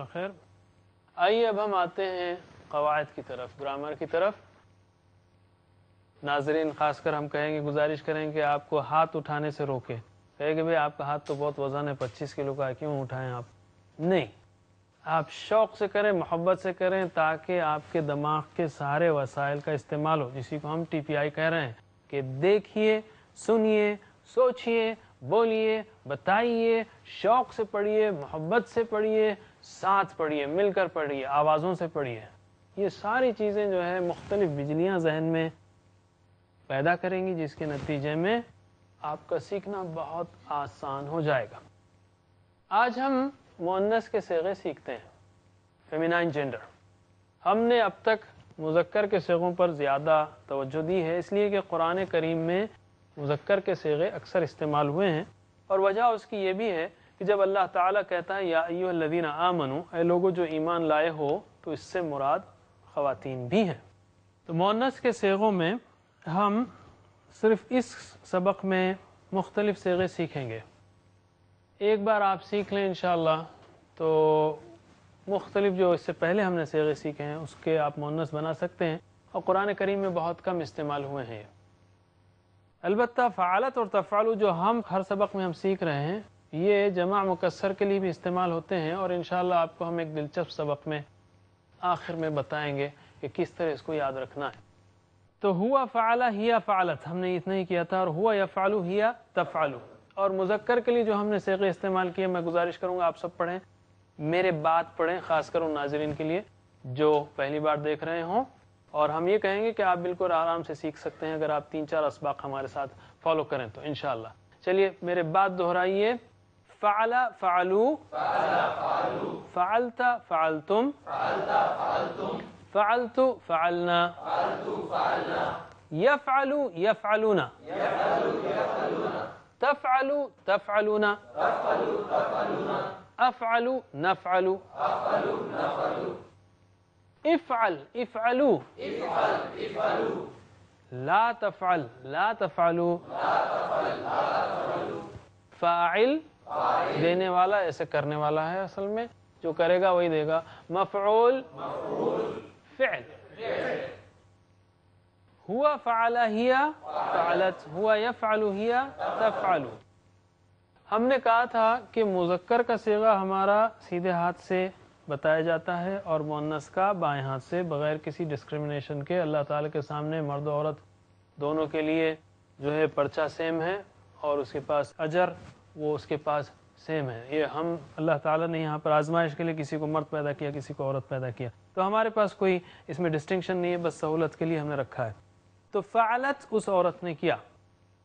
खैर आइए अब हम आते हैं कवायद की तरफ ग्रामर की तरफ नाजरीन खासकर हम कहेंगे गुजारिश करेंगे आपको हाथ उठाने से रोके कहेंगे भाई आपका हाथ तो बहुत वजन है पच्चीस किलो का क्यों उठाएं आप नहीं आप शौक़ से करें मोहब्बत से करें ताकि आपके दिमाग के सारे वसाइल का इस्तेमाल हो जिसी को हम टी पी आई कह रहे हैं कि देखिए सुनिए सोचिए बोलिए बताइए शौक़ से पढ़िए मोहब्बत से पढ़िए साथ पढ़िए मिलकर पढ़िए आवाज़ों से पढ़िए ये सारी चीज़ें जो है मुख्तलिफ बिजलियाँ जहन में पैदा करेंगी जिसके नतीजे में आपका सीखना बहुत आसान हो जाएगा आज हम मुन्नस के सेगे सीखते हैं फेमिनाइन जेंडर हमने अब तक मुजक्कर के सेगों पर ज़्यादा तवज्जो दी है इसलिए कि कुरान करीम में मुजक्कर के सेगे अक्सर इस्तेमाल हुए हैं और वजह उसकी ये भी है कि जब अल्लाह ताला कहता है या आ आमनु ए लोगो जो ईमान लाए हो तो इससे मुराद ख़वातीन भी हैं तो मोनस के सेगों में हम सिर्फ इस सबक में मुख्तलिफ सेगे सीखेंगे एक बार आप सीख लें इन तो मुख्तलिफ जो इससे पहले हमने सेगे सीखे हैं उसके आप मोनस बना सकते हैं और कुरान करीम में बहुत कम इस्तेमाल हुए हैं ये अलबत् फ़ालत और तफ़ालू जो हम हर सबक में हम सीख रहे हैं ये जमा मुकसर के लिए भी इस्तेमाल होते हैं और इन आपको हम एक दिलचस्प सबक में आखिर में बताएंगे कि किस तरह इसको याद रखना है तो हुआ फ़ाला हिया फ़ालत हमने इतना ही किया था और हुआ या फ़ालू हिया तफ़ालू और मुजक्कर के लिए जो हमने सेगे इस्तेमाल किए मैं गुजारिश करूँगा आप सब पढ़ें मेरे बात पढ़ें ख़ासकर उन नाजरन के लिए जो पहली बार देख रहे हों और हम ये कहेंगे कि आप बिल्कुल आराम से सीख सकते हैं अगर आप तीन चार इसबाक हमारे साथ फॉलो करें तो इन चलिए मेरे बात दोहराइए فعل فعلوا فعل فعلوا فعلت فعلتم فعلت فعلتم فعلت فعلنا فعلت فعلنا يفعل يفعلون يفعل يفعلون تفعل تفعلون تفعل تفعلون أفعل نفعل أفعل نفعل افعل افعلوا افعل افعلوا لا تفعل لا تفعلوا لا تفعل لا تفعلوا فاعل देने वाला ऐसे करने वाला है असल में जो करेगा वही देगा मफरूल फिल हुआ फ़ाला हिया फ़ालत हुआ या फ़ालू हिया तफ़ालू हमने कहा था कि मुजक्कर का सेवा हमारा सीधे हाथ से बताया जाता है और मोनस का बाएं हाथ से बगैर किसी डिस्क्रिमिनेशन के अल्लाह ताला के सामने मर्द औरत दोनों के लिए जो है पर्चा सेम है और उसके पास अजर वो उसके पास सेम है ये हम अल्लाह ताला ने यहाँ पर आजमाइश के लिए किसी को मर्द पैदा किया किसी को औरत पैदा किया तो हमारे पास कोई इसमें डिस्टिंक्शन नहीं है बस सहूलत के लिए हमने रखा है तो फ़ालत उस औरत ने किया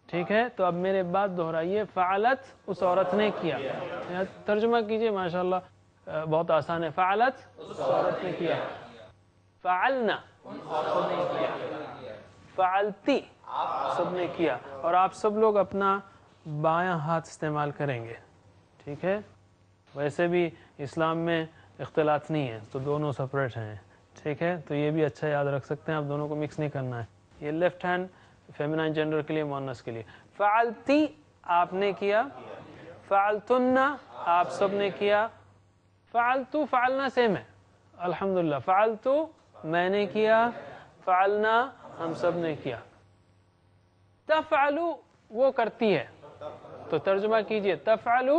ठीक है तो अब मेरे बात दोहराइए फ़ालत उस औरत ने किया तर्जुमा कीजिए माशाल्लाह बहुत आसान है फ़ालत उस औरत ने किया फ़ालना फ़ालती आप फ़ालती सब ने किया और आप सब लोग अपना बायां हाथ इस्तेमाल करेंगे ठीक है वैसे भी इस्लाम में इख्तलात नहीं है तो दोनों सेपरेट हैं ठीक है तो ये भी अच्छा याद रख सकते हैं आप दोनों को मिक्स नहीं करना है ये लेफ्ट हैंड फेमिनाइन जेंडर के लिए मोनस के लिए फ़ालती आपने किया फ़ालतुन्ना आप सब ने किया फ़ालतू फ़ालना सेम है अल्हम्दुलिल्लाह फ़ालतू मैंने किया फ़ालना हम सब ने किया तफ़ालू वो करती है तो तर्जुमा कीजिए तफालू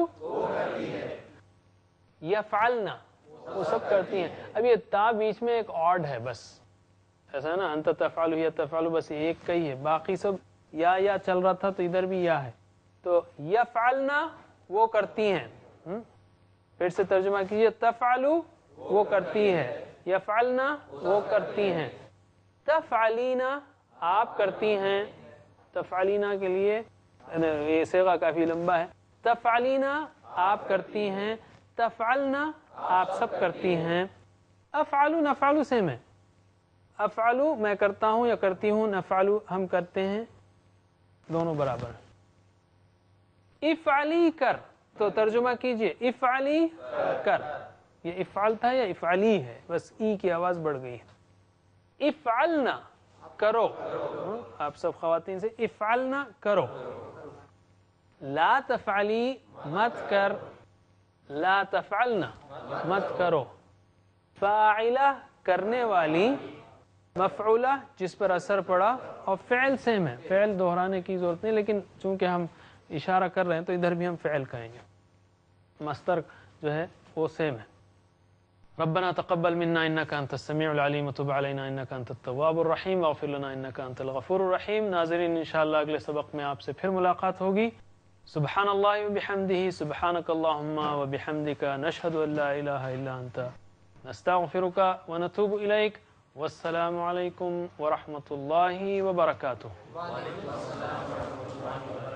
या फालना वो सब करती हैं अब ये ता बीच में एक ऑड है बस ऐसा है ना अंत तफालू या तफालू बस एक का ही है बाकी सब या या चल रहा था तो इधर भी या है तो या फालना वो करती हैं हम्म? फिर से तर्जुमा कीजिए तफालू वो करती है या फालना वो करती हैं तफालीना आप करती हैं तफालीना के लिए ये सेवा काफ़ी लंबा है तफ़ालीना आप करती हैं तफ़ालना आप सब करती हैं अफ़ालू नफ़ालू से मैं अफ़ालू मैं करता हूँ या करती हूँ नफ़ालू हम करते हैं दोनों बराबर इफ़ाली कर तो तर्जुमा कीजिए इफ़ाली कर ये इफ़ाल था या इफ़ाली है बस ई की आवाज़ बढ़ गई है इफ़ालना करो आप सब खातन से इफ़ालना करो ला तफाली मत कर ला तफालना मत करो फ़ाइला करने वाली मफूला जिस पर असर पड़ा और फ़ैल सेम है फ़ैल दोहराने की ज़रूरत नहीं लेकिन चूंकि हम इशारा कर रहे हैं तो इधर भी हम फ़ैल कहेंगे मस्तर जो है वो सेम है ربنا تقبل منا انك انت السميع العليم وتب علينا انك انت التواب الرحيم واغفر لنا انك انت الغفور الرحيم ناظرين ان شاء الله اگلے سبق میں اپ سے پھر ملاقات ہوگی سبحان الله وبحمده سبحانك اللهم وبحمدك نشهد أن لا إله إلا أنت نستغفرك ونتوب إليك والسلام عليكم ورحمة الله وبركاته وعليكم السلام ورحمة الله وبركاته